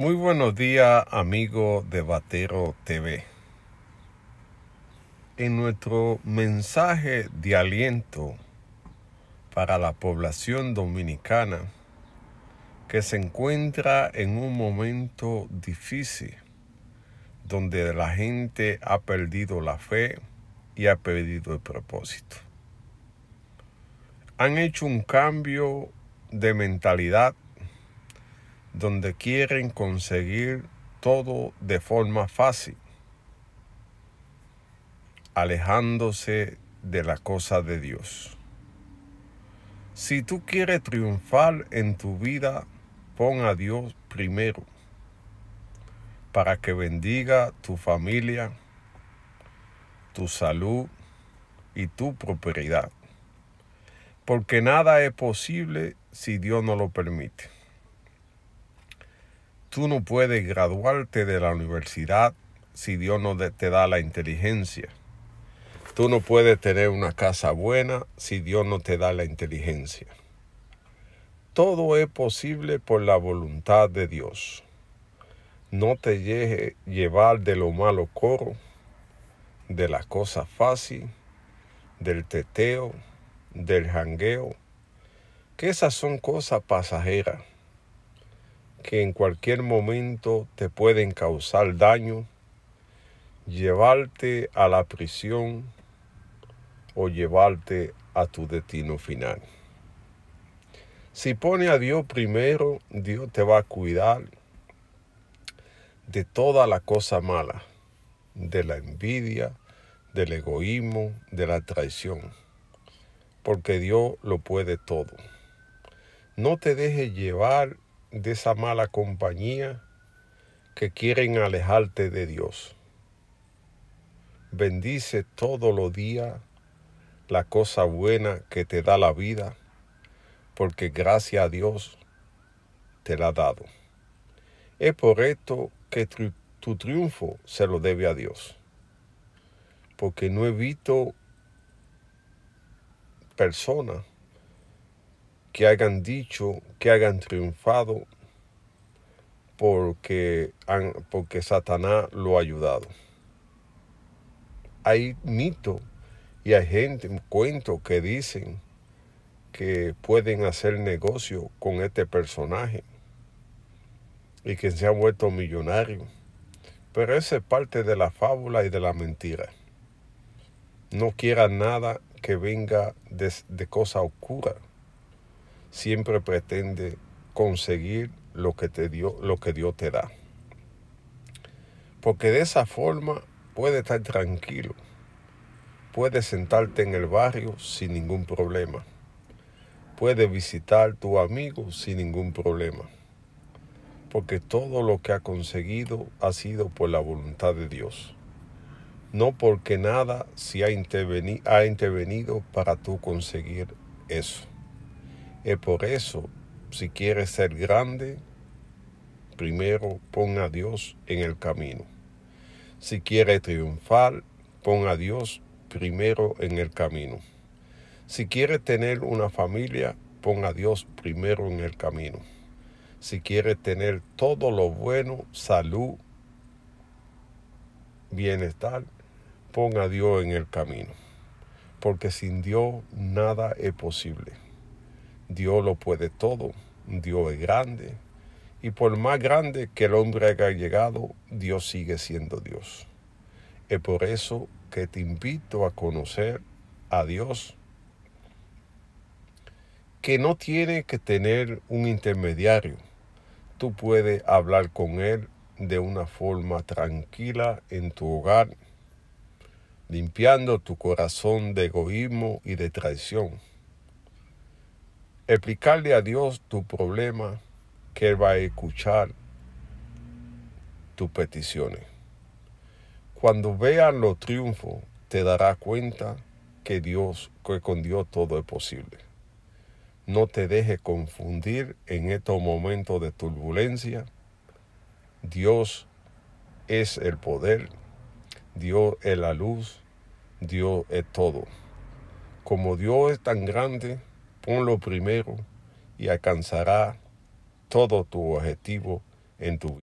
Muy buenos días, amigos de Batero TV. En nuestro mensaje de aliento para la población dominicana que se encuentra en un momento difícil, donde la gente ha perdido la fe y ha perdido el propósito. Han hecho un cambio de mentalidad donde quieren conseguir todo de forma fácil, alejándose de la cosa de Dios. Si tú quieres triunfar en tu vida, pon a Dios primero, para que bendiga tu familia, tu salud y tu prosperidad. Porque nada es posible si Dios no lo permite. Tú no puedes graduarte de la universidad si Dios no te da la inteligencia. Tú no puedes tener una casa buena si Dios no te da la inteligencia. Todo es posible por la voluntad de Dios. No te dejes llevar de lo malo coro, de la cosa fácil, del teteo, del jangueo, que esas son cosas pasajeras que en cualquier momento te pueden causar daño, llevarte a la prisión o llevarte a tu destino final. Si pone a Dios primero, Dios te va a cuidar de toda la cosa mala, de la envidia, del egoísmo, de la traición, porque Dios lo puede todo. No te dejes llevar de esa mala compañía que quieren alejarte de Dios. Bendice todos los días la cosa buena que te da la vida, porque gracias a Dios te la ha dado. Es por esto que tu, triunfo se lo debe a Dios, porque no evito personas que hayan dicho, que hayan triunfado, porque, han, porque Satanás lo ha ayudado. Hay mitos y hay gente, cuentos que dicen que pueden hacer negocio con este personaje y que se han vuelto millonarios Pero esa es parte de la fábula y de la mentira. No quiera nada que venga de, de cosa oscura siempre pretende conseguir lo que, te dio, lo que Dios te da. Porque de esa forma puedes estar tranquilo, puedes sentarte en el barrio sin ningún problema, puedes visitar a tu amigo sin ningún problema, porque todo lo que ha conseguido ha sido por la voluntad de Dios, no porque nada se ha intervenido, ha intervenido para tú conseguir eso. Es por eso, si quieres ser grande, primero pon a Dios en el camino. Si quieres triunfar, pon a Dios primero en el camino. Si quieres tener una familia, pon a Dios primero en el camino. Si quieres tener todo lo bueno, salud, bienestar, pon a Dios en el camino. Porque sin Dios nada es posible. Dios lo puede todo, Dios es grande, y por más grande que el hombre haya llegado, Dios sigue siendo Dios. Es por eso que te invito a conocer a Dios, que no tiene que tener un intermediario. Tú puedes hablar con Él de una forma tranquila en tu hogar, limpiando tu corazón de egoísmo y de traición explicarle a Dios tu problema, que Él va a escuchar tus peticiones. Cuando veas los triunfos, te dará cuenta que Dios, que con Dios todo es posible. No te dejes confundir en estos momentos de turbulencia. Dios es el poder, Dios es la luz, Dios es todo. Como Dios es tan grande, ponlo primero y alcanzará todo tu objetivo en tu vida.